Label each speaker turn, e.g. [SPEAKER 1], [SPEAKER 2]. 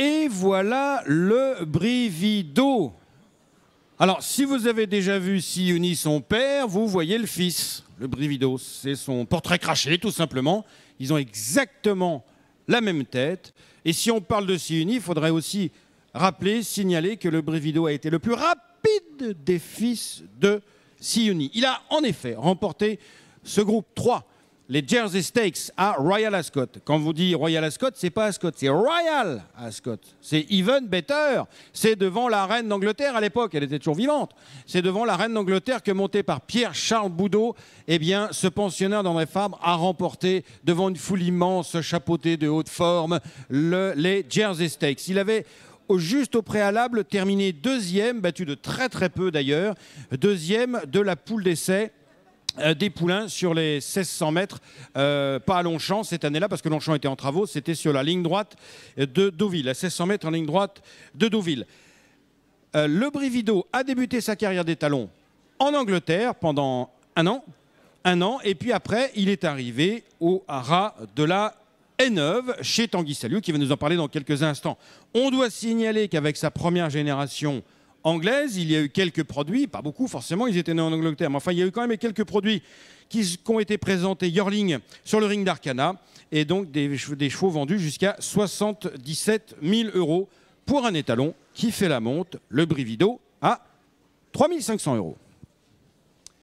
[SPEAKER 1] Et voilà le brivido. Alors, si vous avez déjà vu Si son père, vous voyez le fils, le brivido. C'est son portrait craché, tout simplement. Ils ont exactement la même tête. Et si on parle de Si il faudrait aussi rappeler, signaler que le brivido a été le plus rapide des fils de Siuni. Il a en effet remporté ce groupe 3 les Jersey Stakes à Royal Ascot. Quand vous dit Royal Ascot, c'est pas Ascot, c'est Royal Ascot. C'est even better. C'est devant la reine d'Angleterre à l'époque, elle était toujours vivante. C'est devant la reine d'Angleterre que monté par Pierre Charles Boudot, eh bien, ce pensionnaire d'André Fabre a remporté devant une foule immense chapeautée de haute forme les Jersey Stakes. Il avait juste au préalable terminé deuxième, battu de très très peu d'ailleurs, deuxième de la poule d'essai euh, des poulains sur les 1600 mètres, euh, pas à Longchamp cette année-là, parce que Longchamp était en travaux, c'était sur la ligne droite de Deauville, à 1600 mètres en ligne droite de Deauville. Euh, le Brivido a débuté sa carrière d'étalon en Angleterre pendant un an, un an, et puis après, il est arrivé au haras de la Haineuve chez Tanguy qui va nous en parler dans quelques instants. On doit signaler qu'avec sa première génération, anglaise, il y a eu quelques produits, pas beaucoup forcément, ils étaient nés en Angleterre, mais enfin il y a eu quand même quelques produits qui, ont été présentés yearling sur le ring d'Arcana, et donc des, chevaux vendus jusqu'à 77 000 euros pour un étalon qui fait la monte, le Brivido, à 3500 euros.